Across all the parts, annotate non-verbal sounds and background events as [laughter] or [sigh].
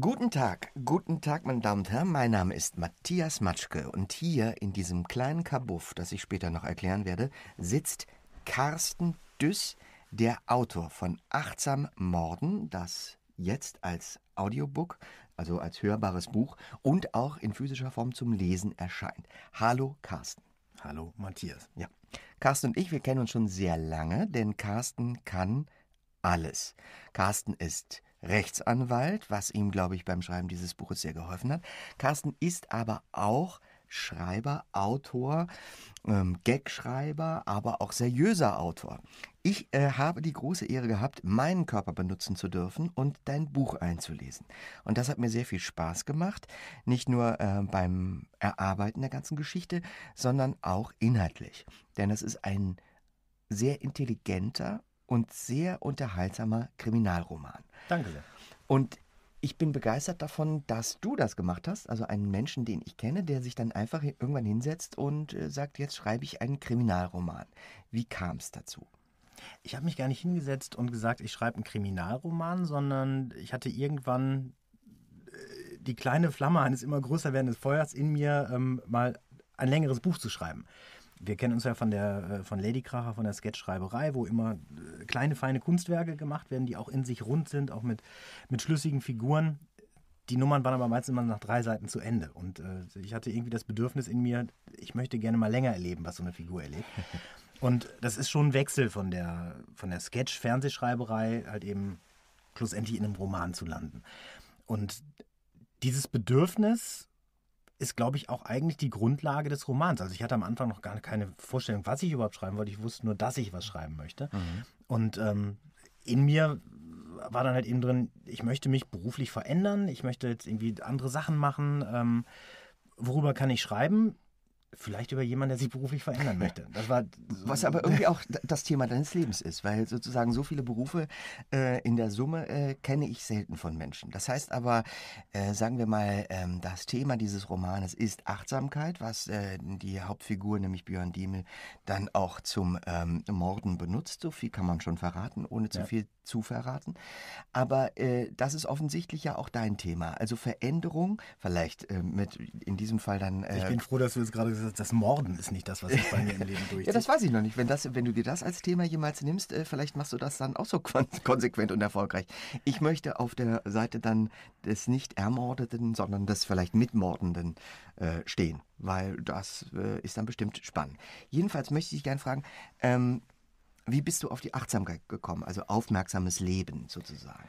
Guten Tag, guten Tag, meine Damen und Herren. Mein Name ist Matthias Matschke und hier in diesem kleinen Kabuff, das ich später noch erklären werde, sitzt Carsten Düss, der Autor von Achtsam Morden, das jetzt als Audiobook, also als hörbares Buch und auch in physischer Form zum Lesen erscheint. Hallo Carsten. Hallo Matthias. Ja. Carsten und ich, wir kennen uns schon sehr lange, denn Carsten kann alles. Carsten ist Rechtsanwalt, was ihm, glaube ich, beim Schreiben dieses Buches sehr geholfen hat. Carsten ist aber auch Schreiber, Autor, ähm, Gag-Schreiber, aber auch seriöser Autor. Ich äh, habe die große Ehre gehabt, meinen Körper benutzen zu dürfen und dein Buch einzulesen. Und das hat mir sehr viel Spaß gemacht, nicht nur äh, beim Erarbeiten der ganzen Geschichte, sondern auch inhaltlich. Denn es ist ein sehr intelligenter und sehr unterhaltsamer Kriminalroman. Danke sehr. Und ich bin begeistert davon, dass du das gemacht hast, also einen Menschen, den ich kenne, der sich dann einfach irgendwann hinsetzt und äh, sagt, jetzt schreibe ich einen Kriminalroman. Wie kam es dazu? Ich habe mich gar nicht hingesetzt und gesagt, ich schreibe einen Kriminalroman, sondern ich hatte irgendwann äh, die kleine Flamme eines immer größer werdenden Feuers in mir, ähm, mal ein längeres Buch zu schreiben wir kennen uns ja von der äh, von Lady Kracher, von der Sketchschreiberei, wo immer äh, kleine feine Kunstwerke gemacht werden, die auch in sich rund sind, auch mit, mit schlüssigen Figuren. Die Nummern waren aber meistens immer nach drei Seiten zu Ende. Und äh, ich hatte irgendwie das Bedürfnis in mir, ich möchte gerne mal länger erleben, was so eine Figur erlebt. [laughs] Und das ist schon ein Wechsel von der, von der Sketch-Fernsehschreiberei, halt eben schlussendlich in einem Roman zu landen. Und dieses Bedürfnis ist, glaube ich, auch eigentlich die Grundlage des Romans. Also ich hatte am Anfang noch gar keine Vorstellung, was ich überhaupt schreiben wollte. Ich wusste nur, dass ich was schreiben möchte. Mhm. Und ähm, in mir war dann halt eben drin, ich möchte mich beruflich verändern, ich möchte jetzt irgendwie andere Sachen machen. Ähm, worüber kann ich schreiben? Vielleicht über jemanden, der sich beruflich verändern möchte. Das war so Was aber irgendwie auch das Thema deines Lebens ist, weil sozusagen so viele Berufe äh, in der Summe äh, kenne ich selten von Menschen. Das heißt aber, äh, sagen wir mal, ähm, das Thema dieses Romanes ist Achtsamkeit, was äh, die Hauptfigur, nämlich Björn Diemel, dann auch zum ähm, Morden benutzt. So viel kann man schon verraten, ohne zu ja. viel zu verraten. Aber äh, das ist offensichtlich ja auch dein Thema. Also Veränderung, vielleicht äh, mit in diesem Fall dann. Äh, ich bin froh, dass du es gerade gesagt also das Morden ist nicht das, was ich bei mir im Leben [laughs] durchziehe. ja, das weiß ich noch nicht. Wenn, das, wenn du dir das als Thema jemals nimmst, äh, vielleicht machst du das dann auch so [laughs] konsequent und erfolgreich. Ich möchte auf der Seite dann des nicht Ermordeten, sondern des vielleicht Mitmordenden äh, stehen, weil das äh, ist dann bestimmt spannend. Jedenfalls möchte ich gerne fragen, ähm, wie bist du auf die Achtsamkeit gekommen, also aufmerksames Leben sozusagen?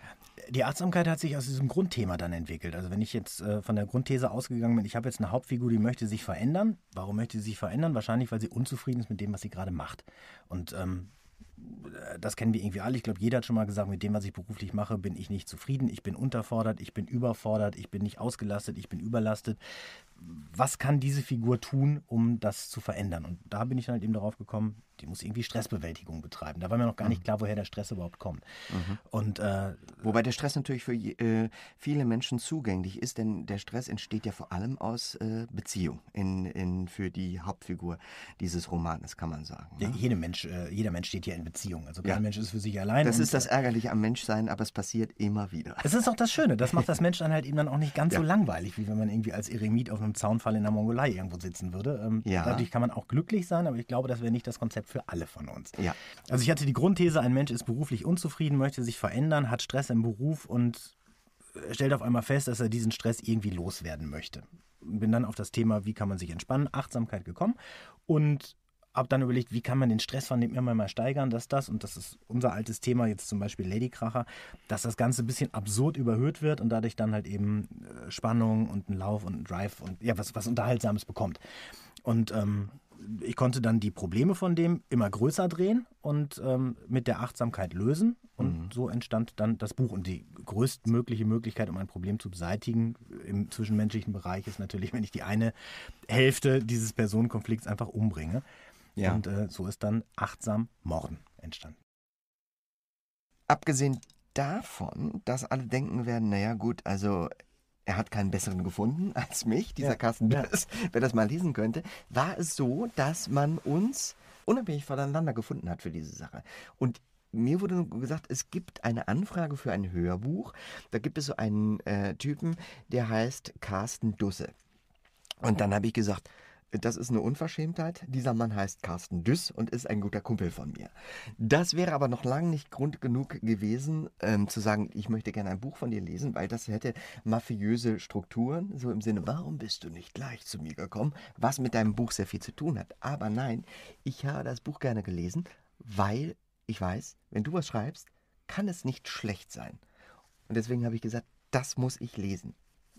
Die Achtsamkeit hat sich aus diesem Grundthema dann entwickelt. Also wenn ich jetzt äh, von der Grundthese ausgegangen bin, ich habe jetzt eine Hauptfigur, die möchte sich verändern. Warum möchte sie sich verändern? Wahrscheinlich, weil sie unzufrieden ist mit dem, was sie gerade macht. Und ähm, äh, das kennen wir irgendwie alle. Ich glaube, jeder hat schon mal gesagt, mit dem, was ich beruflich mache, bin ich nicht zufrieden. Ich bin unterfordert, ich bin überfordert, ich bin nicht ausgelastet, ich bin überlastet was kann diese Figur tun, um das zu verändern? Und da bin ich dann halt eben darauf gekommen, die muss irgendwie Stressbewältigung betreiben. Da war mir noch gar nicht mhm. klar, woher der Stress überhaupt kommt. Mhm. Und, äh, Wobei der Stress natürlich für äh, viele Menschen zugänglich ist, denn der Stress entsteht ja vor allem aus äh, Beziehung in, in, für die Hauptfigur dieses Romanes, kann man sagen. Ne? Jede Mensch, äh, jeder Mensch steht ja in Beziehung. Also kein ja. Mensch ist für sich allein. Das ist das Ärgerliche am Menschsein, aber es passiert immer wieder. Das ist auch das Schöne. Das macht das [laughs] Mensch dann halt eben dann auch nicht ganz ja. so langweilig, wie wenn man irgendwie als Eremit auf einem einem Zaunfall in der Mongolei irgendwo sitzen würde. Ähm, ja. Dadurch kann man auch glücklich sein, aber ich glaube, das wäre nicht das Konzept für alle von uns. Ja. Also ich hatte die Grundthese, ein Mensch ist beruflich unzufrieden, möchte sich verändern, hat Stress im Beruf und äh, stellt auf einmal fest, dass er diesen Stress irgendwie loswerden möchte. Bin dann auf das Thema, wie kann man sich entspannen, Achtsamkeit gekommen und habe dann überlegt, wie kann man den Stress von dem immer mal steigern, dass das, und das ist unser altes Thema jetzt zum Beispiel Ladykracher, dass das Ganze ein bisschen absurd überhöht wird und dadurch dann halt eben äh, Spannung und einen Lauf und einen Drive und ja, was, was Unterhaltsames bekommt. Und ähm, ich konnte dann die Probleme von dem immer größer drehen und ähm, mit der Achtsamkeit lösen. Und mhm. so entstand dann das Buch. Und die größtmögliche Möglichkeit, um ein Problem zu beseitigen im zwischenmenschlichen Bereich, ist natürlich, wenn ich die eine Hälfte dieses Personenkonflikts einfach umbringe. Ja. Und äh, so ist dann achtsam Morden entstanden. Abgesehen davon, dass alle denken werden, naja gut, also er hat keinen besseren gefunden [laughs] als mich, dieser ja. Carsten Dürres, ja. wer das mal lesen könnte, war es so, dass man uns unabhängig voneinander gefunden hat für diese Sache. Und mir wurde gesagt, es gibt eine Anfrage für ein Hörbuch. Da gibt es so einen äh, Typen, der heißt Carsten Dusse. Und dann habe ich gesagt, das ist eine Unverschämtheit. Dieser Mann heißt Carsten Düss und ist ein guter Kumpel von mir. Das wäre aber noch lange nicht Grund genug gewesen, ähm, zu sagen, ich möchte gerne ein Buch von dir lesen, weil das hätte mafiöse Strukturen, so im Sinne, warum bist du nicht gleich zu mir gekommen, was mit deinem Buch sehr viel zu tun hat. Aber nein, ich habe das Buch gerne gelesen, weil ich weiß, wenn du was schreibst, kann es nicht schlecht sein. Und deswegen habe ich gesagt, das muss ich lesen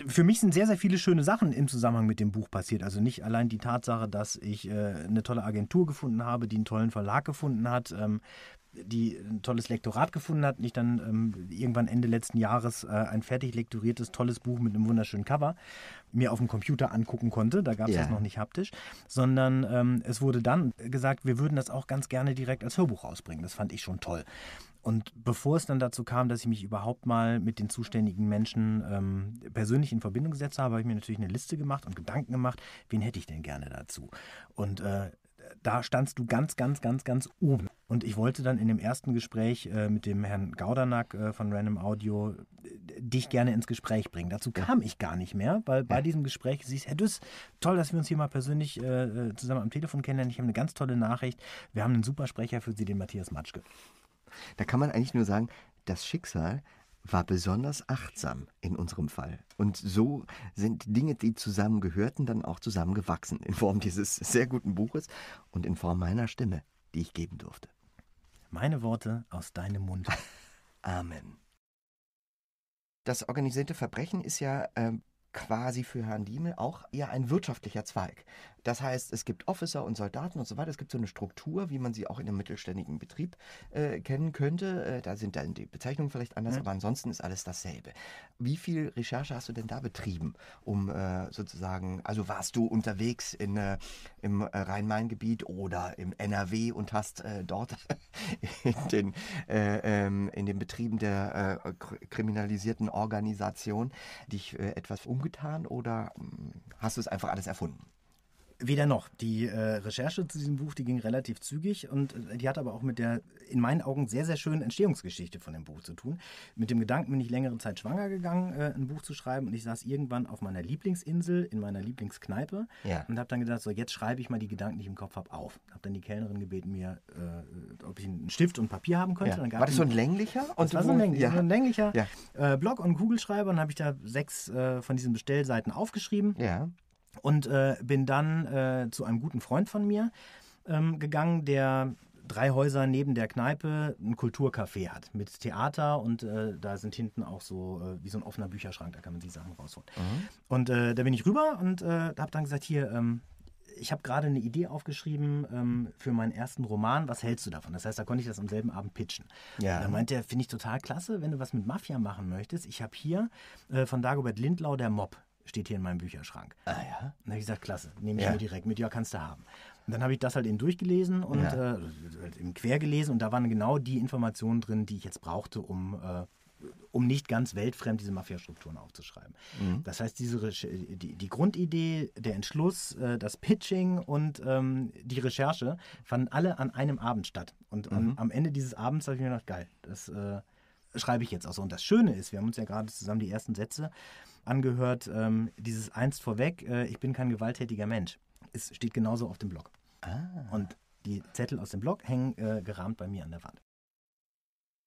für mich sind sehr, sehr viele schöne Sachen im Zusammenhang mit dem Buch passiert. Also nicht allein die Tatsache, dass ich äh, eine tolle Agentur gefunden habe, die einen tollen Verlag gefunden hat, ähm, die ein tolles Lektorat gefunden hat nicht dann ähm, irgendwann Ende letzten Jahres äh, ein fertig lektoriertes, tolles Buch mit einem wunderschönen Cover mir auf dem Computer angucken konnte. Da gab es yeah. das noch nicht haptisch, sondern ähm, es wurde dann gesagt, wir würden das auch ganz gerne direkt als Hörbuch rausbringen. Das fand ich schon toll. Und bevor es dann dazu kam, dass ich mich überhaupt mal mit den zuständigen Menschen ähm, persönlich in Verbindung gesetzt habe, habe ich mir natürlich eine Liste gemacht und Gedanken gemacht, wen hätte ich denn gerne dazu. Und äh, da standst du ganz, ganz, ganz, ganz oben. Und ich wollte dann in dem ersten Gespräch äh, mit dem Herrn Gaudernack äh, von Random Audio äh, dich gerne ins Gespräch bringen. Dazu kam ich gar nicht mehr, weil bei ja. diesem Gespräch siehst, Herr Düss, toll, dass wir uns hier mal persönlich äh, äh, zusammen am Telefon kennenlernen. Ich habe eine ganz tolle Nachricht. Wir haben einen super Sprecher für Sie, den Matthias Matschke. Da kann man eigentlich nur sagen, das Schicksal war besonders achtsam in unserem Fall. Und so sind Dinge, die zusammengehörten, dann auch zusammengewachsen in Form dieses [laughs] sehr guten Buches und in Form meiner Stimme, die ich geben durfte. Meine Worte aus deinem Mund. [laughs] Amen. Das organisierte Verbrechen ist ja äh, quasi für Herrn Diemel auch eher ein wirtschaftlicher Zweig. Das heißt, es gibt Officer und Soldaten und so weiter. Es gibt so eine Struktur, wie man sie auch in einem mittelständigen Betrieb äh, kennen könnte. Äh, da sind dann die Bezeichnungen vielleicht anders, mhm. aber ansonsten ist alles dasselbe. Wie viel Recherche hast du denn da betrieben, um äh, sozusagen, also warst du unterwegs in, äh, im Rhein-Main-Gebiet oder im NRW und hast äh, dort [laughs] in den, äh, ähm, in den Betrieben der kriminalisierten Organisation dich etwas umgetan oder hm, hast du es einfach alles erfunden? Weder noch. Die äh, Recherche zu diesem Buch, die ging relativ zügig und äh, die hat aber auch mit der in meinen Augen sehr, sehr schönen Entstehungsgeschichte von dem Buch zu tun. Mit dem Gedanken bin ich längere Zeit schwanger gegangen, äh, ein Buch zu schreiben und ich saß irgendwann auf meiner Lieblingsinsel in meiner Lieblingskneipe ja. und habe dann gedacht, so jetzt schreibe ich mal die Gedanken, die ich im Kopf habe, auf. Habe dann die Kellnerin gebeten, mir, äh, ob ich einen Stift und Papier haben könnte. Ja. war das so ein länglicher? Und das war so ein, länglich, ja. ein länglicher äh, Blog und Google-Schreiber und habe ich da sechs äh, von diesen Bestellseiten aufgeschrieben. Ja und äh, bin dann äh, zu einem guten Freund von mir ähm, gegangen, der drei Häuser neben der Kneipe ein Kulturcafé hat mit Theater und äh, da sind hinten auch so äh, wie so ein offener Bücherschrank, da kann man die Sachen rausholen. Mhm. Und äh, da bin ich rüber und äh, habe dann gesagt, hier, ähm, ich habe gerade eine Idee aufgeschrieben ähm, für meinen ersten Roman, was hältst du davon? Das heißt, da konnte ich das am selben Abend pitchen. Ja. da meint er, finde ich total klasse, wenn du was mit Mafia machen möchtest. Ich habe hier äh, von Dagobert Lindlau der Mob steht hier in meinem Bücherschrank. Ah ja. Und dann habe ich gesagt, klasse, nehme ich ja. mir direkt mit, ja, kannst du haben. Und dann habe ich das halt eben durchgelesen und ja. äh, halt eben quer gelesen und da waren genau die Informationen drin, die ich jetzt brauchte, um, äh, um nicht ganz weltfremd diese Mafia-Strukturen aufzuschreiben. Mhm. Das heißt, diese Reche die, die, Grundidee, der Entschluss, äh, das Pitching und ähm, die Recherche fanden alle an einem Abend statt. Und mhm. am, am Ende dieses Abends habe ich mir gedacht, geil, das äh, schreibe ich jetzt auch so. Und das Schöne ist, wir haben uns ja gerade zusammen die ersten Sätze äh, angehört, ähm, dieses einst vorweg, äh, ich bin kein gewalttätiger Mensch. Es steht genauso auf dem Blog. Ah. Und die Zettel aus dem Blog hängen äh, gerahmt bei mir an der Wand.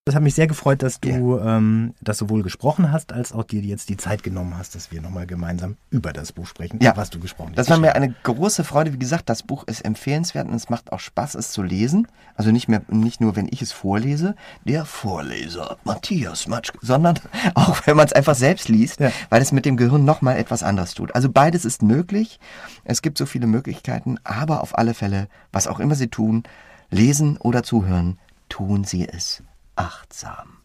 Das hat mich sehr gefreut, dass du yeah. ähm, das sowohl gesprochen hast, als auch dir jetzt die Zeit genommen hast, dass wir nochmal gemeinsam über das Buch sprechen, ja. was du gesprochen hast. Das war mir eine große Freude. Wie gesagt, das Buch ist empfehlenswert und es macht auch Spaß, es zu lesen. Also nicht, mehr, nicht nur, wenn ich es vorlese, der Vorleser Matthias Matsch, sondern [laughs] auch, wenn man es einfach selbst liest, ja. weil es mit dem Gehirn nochmal etwas anderes tut. Also beides ist möglich. Es gibt so viele Möglichkeiten, aber auf alle Fälle, was auch immer Sie tun, lesen oder zuhören, tun Sie es achtsam.